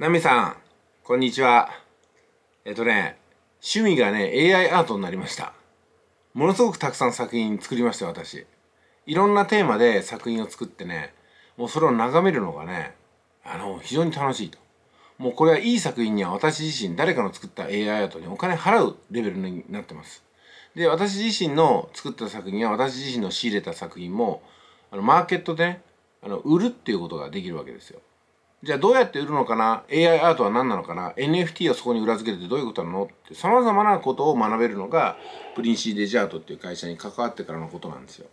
ナミさん、こんにちは。えっとね、趣味がね、AI アートになりました。ものすごくたくさん作品作りましたよ、私。いろんなテーマで作品を作ってね、もうそれを眺めるのがね、あの、非常に楽しいと。もうこれはいい作品には私自身、誰かの作った AI アートにお金払うレベルになってます。で、私自身の作った作品や私自身の仕入れた作品も、あのマーケットで、ね、あの売るっていうことができるわけですよ。じゃあどうやって売るのかな ?AI アートは何なのかな ?NFT をそこに裏付けてどういうことなのって様々なことを学べるのがプリンシーデジャートっていう会社に関わってからのことなんですよ。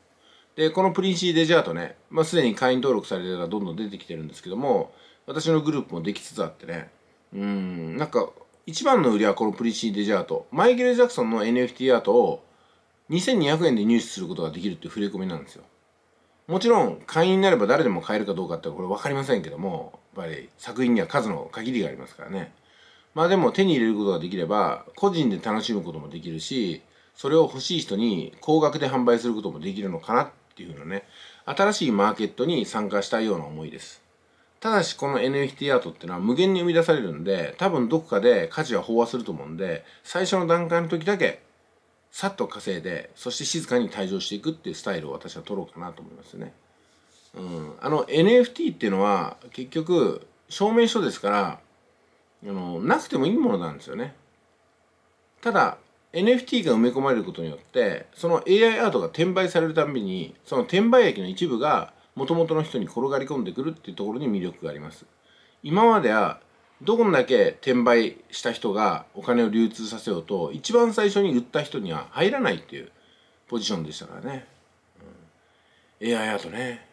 で、このプリンシーデジャートね、まあ、すでに会員登録されてたらどんどん出てきてるんですけども、私のグループもできつつあってね、うん、なんか一番の売りはこのプリンシーデジャート。マイケル・ジャクソンの NFT アートを2200円で入手することができるっていう触れ込みなんですよ。もちろん会員になれば誰でも買えるかどうかってこれ分かりませんけども、ぱり作品には数の限りがありますからねまあでも手に入れることができれば個人で楽しむこともできるしそれを欲しい人に高額で販売することもできるのかなっていうふうなね新しいマーケットに参加したような思いですただしこの NFT アートってのは無限に生み出されるんで多分どこかで価値は飽和すると思うんで最初の段階の時だけさっと稼いでそして静かに退場していくっていうスタイルを私は取ろうかなと思いますね。うん、あの NFT っていうのは結局証明書ですからあのなくてもいいものなんですよねただ NFT が埋め込まれることによってその AI アートが転売されるたびにその転売益の一部がもともとの人に転がり込んでくるっていうところに魅力があります今まではどこだけ転売した人がお金を流通させようと一番最初に売った人には入らないっていうポジションでしたからね、うん、AI アートね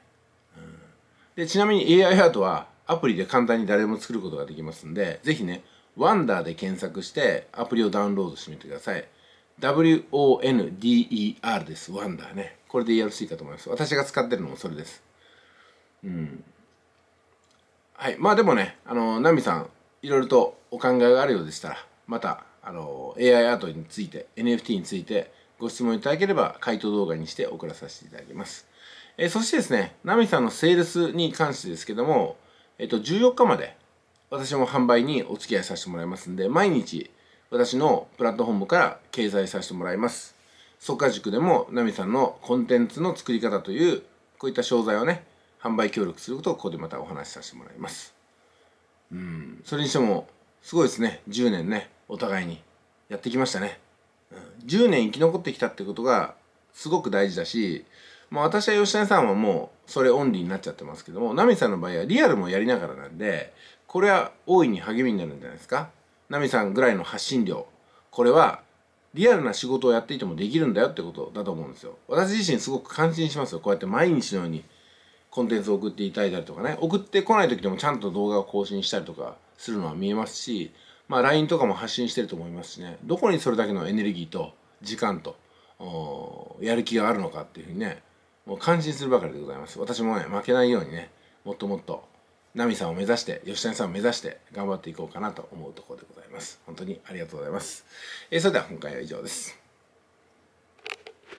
でちなみに AI アートはアプリで簡単に誰でも作ることができますんで、ぜひね、ワンダーで検索してアプリをダウンロードしてみてください。WONDER です。ワンダーね。これでよろしいかと思います。私が使ってるのもそれです。うん。はい。まあでもね、あの、ナミさん、いろいろとお考えがあるようでしたら、また、あの、AI アートについて、NFT について、ご質問いただければ、回答動画にして送らさせていただきます。えー、そしてですね、ナミさんのセールスに関してですけども、えっ、ー、と、14日まで私も販売にお付き合いさせてもらいますんで、毎日私のプラットフォームから掲載させてもらいます。速か、塾でもナミさんのコンテンツの作り方という、こういった商材をね、販売協力することをここでまたお話しさせてもらいます。うん、それにしても、すごいですね、10年ね、お互いにやってきましたね。10年生き残ってきたってことがすごく大事だしもう私は吉田さんはもうそれオンリーになっちゃってますけどもナミさんの場合はリアルもやりながらなんでこれは大いに励みになるんじゃないですかナミさんぐらいの発信量これはリアルな仕事をやっていてもできるんだよってことだと思うんですよ私自身すごく感心しますよこうやって毎日のようにコンテンツを送っていただいたりとかね送ってこない時でもちゃんと動画を更新したりとかするのは見えますしまあ LINE とかも発信してると思いますしねどこにそれだけのエネルギーと時間とやる気があるのかっていうふうにねもう感心するばかりでございます私もね負けないようにねもっともっとナミさんを目指して吉谷さんを目指して頑張っていこうかなと思うところでございます本当にありがとうございます、えー、それでは今回は以上です